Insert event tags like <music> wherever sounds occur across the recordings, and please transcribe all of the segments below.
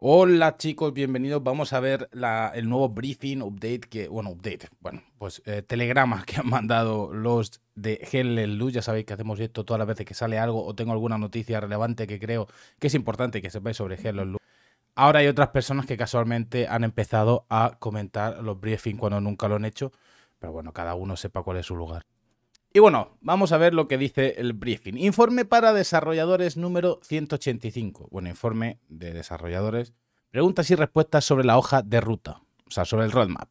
Hola chicos, bienvenidos. Vamos a ver el nuevo briefing, update que, bueno, update, bueno, pues eh, telegramas <laughs> que han mandado los de Luz. Ya sabéis que hacemos esto todas las veces que sale algo o tengo alguna noticia relevante que creo que es importante que sepáis sobre Luz. Ahora hay otras personas que casualmente han empezado a comentar los briefings cuando nunca lo han hecho, pero bueno, cada uno sepa cuál es su lugar. Y bueno, vamos a ver lo que dice el briefing. Informe para desarrolladores número 185. Bueno, informe de desarrolladores. Preguntas y respuestas sobre la hoja de ruta, o sea, sobre el roadmap.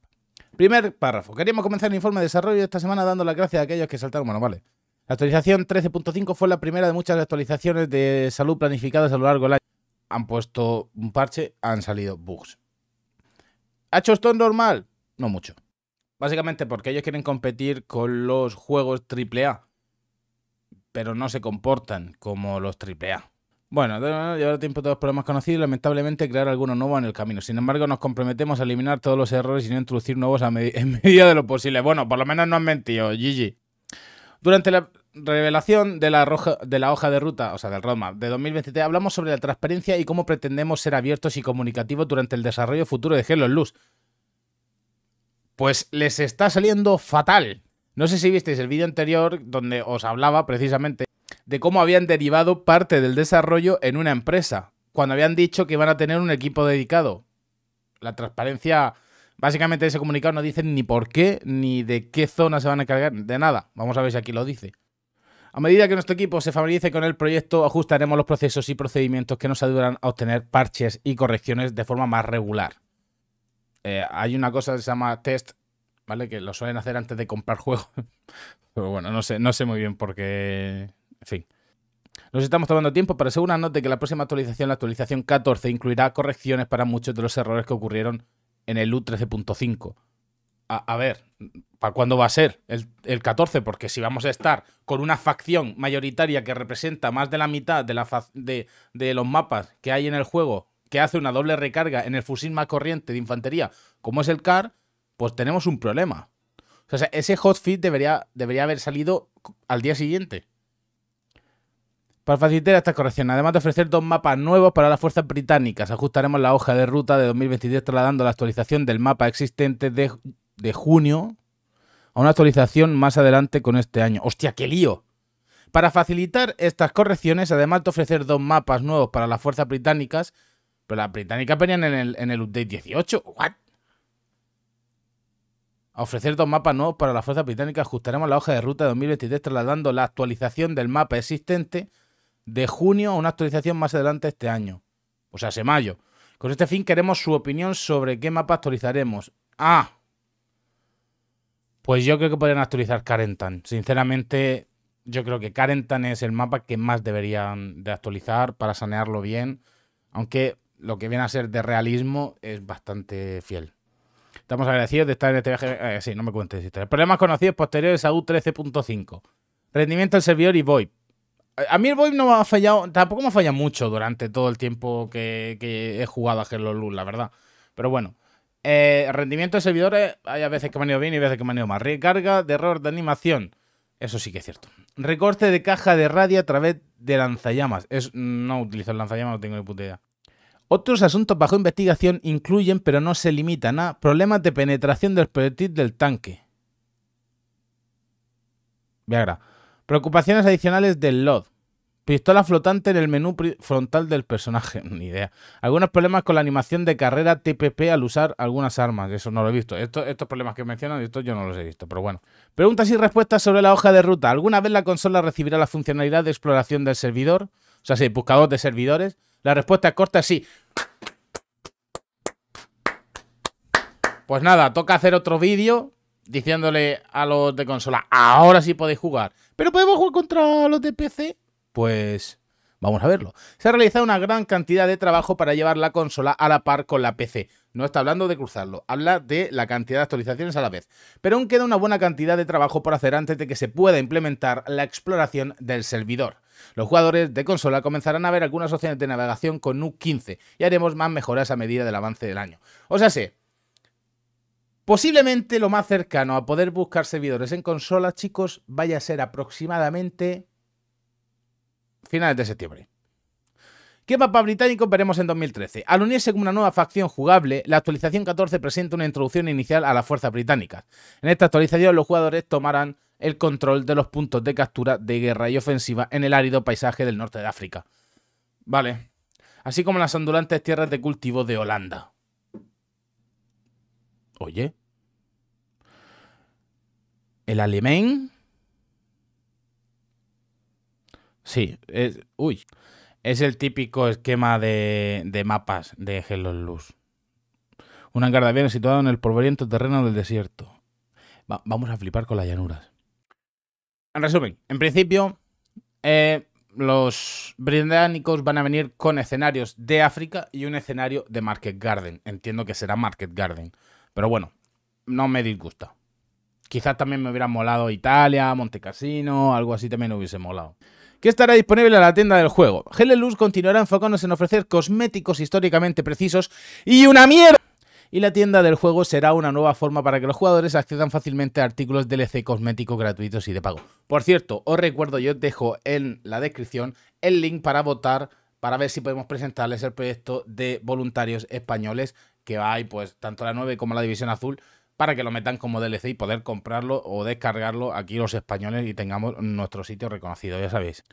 Primer párrafo. Queríamos comenzar el informe de desarrollo esta semana dando las gracias a aquellos que saltaron. Bueno, vale. La actualización 13.5 fue la primera de muchas actualizaciones de salud planificadas a lo largo del año. Han puesto un parche, han salido bugs. ¿Ha hecho esto normal? No mucho. Básicamente porque ellos quieren competir con los juegos AAA, pero no se comportan como los AAA. Bueno, ya tiempo todos los problemas conocidos y lamentablemente crear alguno nuevo en el camino. Sin embargo, nos comprometemos a eliminar todos los errores y no introducir nuevos a <laughs> en medida de lo posible. Bueno, por lo menos no han mentido, Gigi. Durante la revelación de la, hoja de ruta, o sea, del roadmap de 2023, hablamos sobre la transparencia y cómo pretendemos ser abiertos y comunicativos durante el desarrollo futuro de Halo Luz pues les está saliendo fatal. No sé si visteis el vídeo anterior donde os hablaba precisamente de cómo habían derivado parte del desarrollo en una empresa, cuando habían dicho que iban a tener un equipo dedicado. La transparencia, básicamente ese comunicado no dice ni por qué, ni de qué zona se van a encargar, de nada. Vamos a ver si aquí lo dice. A medida que nuestro equipo se familiarice con el proyecto, ajustaremos los procesos y procedimientos que nos ayudarán a obtener parches y correcciones de forma más regular. Eh, hay una cosa que se llama test, ¿vale? Que lo suelen hacer antes de comprar juegos. <laughs> Pero bueno, no sé, no sé muy bien por qué. En fin. Nos estamos tomando tiempo, pero según de que la próxima actualización, la actualización 14, incluirá correcciones para muchos de los errores que ocurrieron en el U13.5. A, ver, ¿para cuándo va a ser el, 14? Porque si vamos a estar con una facción mayoritaria que representa más de la mitad de, de los mapas que hay en el juego que hace una doble recarga en el fusil más corriente de infantería, como es el CAR, pues tenemos un problema. O sea, ese hotfit debería, debería haber salido al día siguiente. Para facilitar esta corrección, además de ofrecer dos mapas nuevos para las fuerzas británicas, ajustaremos la hoja de ruta de 2023 trasladando la actualización del mapa existente de, de junio a una actualización más adelante con este año. ¡Hostia, qué lío! Para facilitar estas correcciones, además de ofrecer dos mapas nuevos para las fuerzas británicas, pero la Británica venían en el, en update 18. ¿What? A ofrecer dos mapas nuevos para la Fuerza Británica ajustaremos la hoja de ruta de 2023 trasladando la actualización del mapa existente de junio a una actualización más adelante este año. O sea, hace mayo. Con este fin queremos su opinión sobre qué mapa actualizaremos. Ah. Pues yo creo que podrían actualizar Carentan. Sinceramente, yo creo que Carentan es el mapa que más deberían de actualizar para sanearlo bien. Aunque lo que viene a ser de realismo es bastante fiel. Estamos agradecidos de estar en este viaje. Eh, sí, no me cuentes Problemas conocidos posteriores a U13.5. Rendimiento del servidor y VoIP. A mí el VoIP no me ha fallado, tampoco me ha fallado mucho durante todo el tiempo que, he jugado a Hello Luz, la verdad. Pero bueno. Eh, rendimiento de servidores, eh, hay veces que me ha ido bien y veces que me ha ido mal. Recarga de error de animación. Eso sí que es cierto. Recorte de caja de radio a través de lanzallamas. Es, no utilizo el lanzallamas, no tengo ni puta idea. Otros asuntos bajo investigación incluyen, pero no se limitan a, problemas de penetración del proyectil del tanque. Viagra. Preocupaciones adicionales del LOD. Pistola flotante en el menú frontal del personaje. <laughs> Ni idea. Algunos problemas con la animación de carrera TPP al usar algunas armas. Eso no lo he visto. estos problemas que mencionan, estos yo no los he visto. Pero bueno. Preguntas y respuestas sobre la hoja de ruta. ¿Alguna vez la consola recibirá la funcionalidad de exploración del servidor? O sea, sí, buscador de servidores la respuesta corta es sí. Pues nada, toca hacer otro vídeo diciéndole a los de consola, ahora sí podéis jugar. Pero podemos jugar contra los de PC. Pues vamos a verlo. Se ha realizado una gran cantidad de trabajo para llevar la consola a la par con la PC. No está hablando de cruzarlo, habla de la cantidad de actualizaciones a la vez. Pero aún queda una buena cantidad de trabajo por hacer antes de que se pueda implementar la exploración del servidor. Los jugadores de consola comenzarán a ver algunas opciones de navegación con U15 y haremos más mejoras a medida del avance del año. O sea, sé, posiblemente lo más cercano a poder buscar servidores en consola, chicos, vaya a ser aproximadamente finales de septiembre. ¿Qué mapa británico veremos en 2013? Al unirse con una nueva facción jugable, la actualización 14 presenta una introducción inicial a las fuerzas británicas. En esta actualización los jugadores tomarán el control de los puntos de captura de guerra y ofensiva en el árido paisaje del norte de África. Vale. Así como las ondulantes tierras de cultivo de Holanda. Oye. El alemán. Sí, es, uy. Es el típico esquema de, mapas de Hello Luz. Un hangar de situado en el polvoriento terreno del desierto. vamos a flipar con las llanuras. En resumen, en principio, eh, los británicos van a venir con escenarios de África y un escenario de Market Garden. Entiendo que será Market Garden. Pero bueno, no me disgusta. Quizás también me hubiera molado Italia, Montecasino, algo así también hubiese molado. ¿Qué estará disponible en la tienda del juego? Helen Luz continuará enfocándose en ofrecer cosméticos históricamente precisos y una mierda y la tienda del juego será una nueva forma para que los jugadores accedan fácilmente a artículos DLC cosméticos gratuitos y de pago. Por cierto, os recuerdo, yo os dejo en la descripción el link para votar para ver si podemos presentarles el proyecto de voluntarios españoles que hay, pues tanto la 9 como la División Azul, para que lo metan como DLC y poder comprarlo o descargarlo aquí los españoles y tengamos nuestro sitio reconocido, ya sabéis.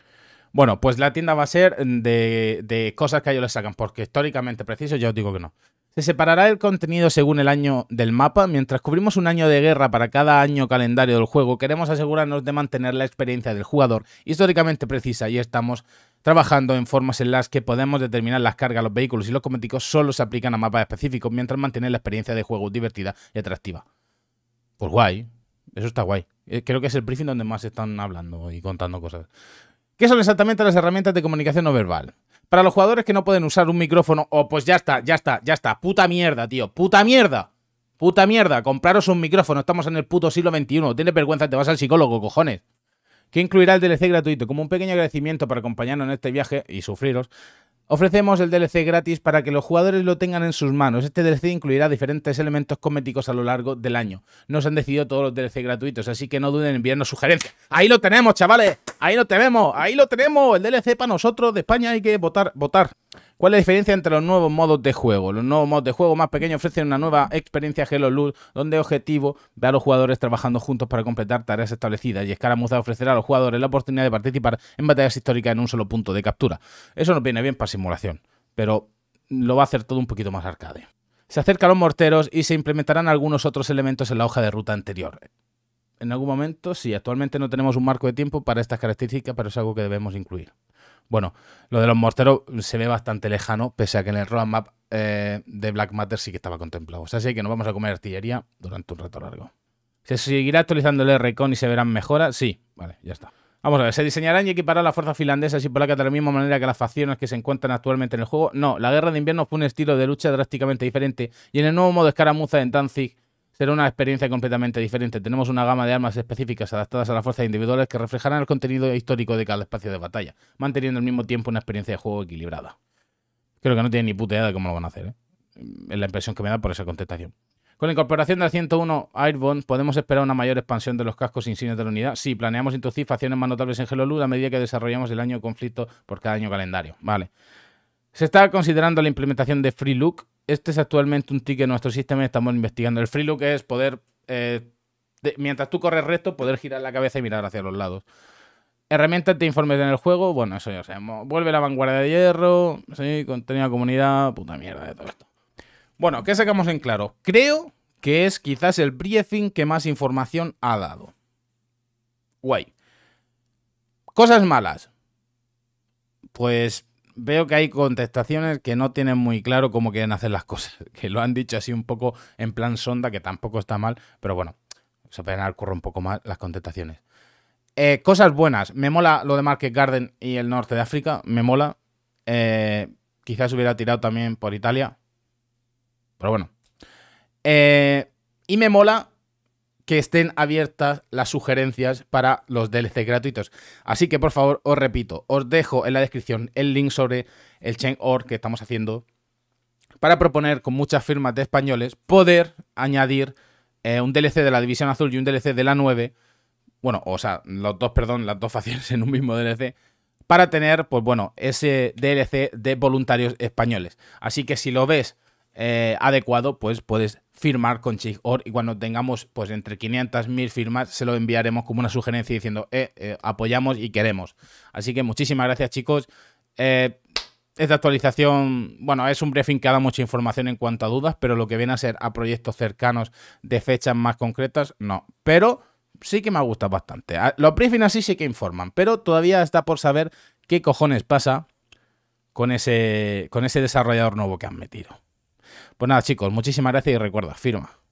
Bueno, pues la tienda va a ser de, cosas que ellos les sacan, porque históricamente preciso ya os digo que no. Se separará el contenido según el año del mapa. Mientras cubrimos un año de guerra para cada año calendario del juego, queremos asegurarnos de mantener la experiencia del jugador históricamente precisa y estamos trabajando en formas en las que podemos determinar las cargas, los vehículos y los cométicos solo se aplican a mapas específicos mientras mantener la experiencia de juego divertida y atractiva. Pues guay, eso está guay. Eh, creo que es el briefing donde más están hablando y contando cosas. ¿Qué son exactamente las herramientas de comunicación no verbal? para los jugadores que no pueden usar un micrófono o oh, pues ya está, ya está, ya está, puta mierda, tío, puta mierda. Puta mierda, compraros un micrófono, estamos en el puto siglo XXI, tienes vergüenza, te vas al psicólogo, cojones. ¿Qué incluirá el DLC gratuito como un pequeño agradecimiento para acompañarnos en este viaje y sufriros Ofrecemos el DLC gratis para que los jugadores lo tengan en sus manos. Este DLC incluirá diferentes elementos cosméticos a lo largo del año. Nos han decidido todos los DLC gratuitos, así que no duden en enviarnos sugerencias. ¡Ahí lo tenemos, chavales! ¡Ahí lo tenemos! ¡Ahí lo tenemos! El DLC para nosotros de España hay que votar, votar. ¿Cuál es la diferencia entre los nuevos modos de juego? Los nuevos modos de juego más pequeños ofrecen una nueva experiencia Hello Loot, donde el objetivo ve a los jugadores trabajando juntos para completar tareas establecidas y escaramuza ofrecerá a los jugadores la oportunidad de participar en batallas históricas en un solo punto de captura. Eso nos viene bien para simulación, pero lo va a hacer todo un poquito más arcade. Se acercan los morteros y se implementarán algunos otros elementos en la hoja de ruta anterior en algún momento, sí, actualmente no tenemos un marco de tiempo para estas características, pero es algo que debemos incluir. Bueno, lo de los morteros se ve bastante lejano, pese a que en el roadmap eh, de Black Matter sí que estaba contemplado. O sea, sí que nos vamos a comer artillería durante un rato largo. ¿Se seguirá actualizando el Recon y se verán mejoras? Sí, vale, ya está. Vamos a ver, ¿se diseñarán y equiparán las fuerzas finlandesas y polacas de la misma manera que las facciones que se encuentran actualmente en el juego? No, la guerra de invierno fue un estilo de lucha drásticamente diferente y en el nuevo modo escaramuza en Danzig será una experiencia completamente diferente. Tenemos una gama de armas específicas adaptadas a las fuerzas individuales que reflejarán el contenido histórico de cada espacio de batalla, manteniendo al mismo tiempo una experiencia de juego equilibrada. Creo que no tiene ni puta idea de cómo lo van a hacer, ¿eh? es la impresión que me da por esa contestación. Con la incorporación del 101 Airborne, ¿podemos esperar una mayor expansión de los cascos insignes de la unidad? Sí, planeamos introducir facciones más notables en Hello a medida que desarrollamos el año de conflicto por cada año calendario. Vale. Se está considerando la implementación de Free Look este es actualmente un ticket en nuestro sistema estamos investigando. El free que es poder, eh, mientras tú corres recto, poder girar la cabeza y mirar hacia los lados. Herramientas de informes en el juego, bueno, eso ya sabemos. Vuelve la vanguardia de hierro, sí, contenido comunidad, puta mierda de todo esto. Bueno, ¿qué sacamos en claro? Creo que es quizás el briefing que más información ha dado. Guay. Cosas malas. Pues veo que hay contestaciones que no tienen muy claro cómo quieren hacer las cosas, <laughs> que lo han dicho así un poco en plan sonda, que tampoco está mal, pero bueno, se pueden dar un poco más las contestaciones. Eh, cosas buenas, me mola lo de Market Garden y el norte de África, me mola. Eh, quizás hubiera tirado también por Italia, pero bueno. Eh, y me mola que estén abiertas las sugerencias para los DLC gratuitos. Así que por favor, os repito, os dejo en la descripción el link sobre el chain org que estamos haciendo para proponer con muchas firmas de españoles poder añadir eh, un DLC de la División Azul y un DLC de la 9, bueno, o sea, los dos, perdón, las dos facciones <laughs> en un mismo DLC, para tener, pues bueno, ese DLC de voluntarios españoles. Así que si lo ves eh, adecuado, pues puedes firmar con Chigor y cuando tengamos pues entre 500.000 firmas se lo enviaremos como una sugerencia diciendo eh, eh, apoyamos y queremos. Así que muchísimas gracias chicos. Eh, esta actualización, bueno, es un briefing que da mucha información en cuanto a dudas, pero lo que viene a ser a proyectos cercanos de fechas más concretas, no. Pero sí que me ha gustado bastante. Ah, los briefings así sí que informan, pero todavía está por saber qué cojones pasa con ese, con ese desarrollador nuevo que han metido. Pues nada, chicos, muchísimas gracias y recuerda, firma.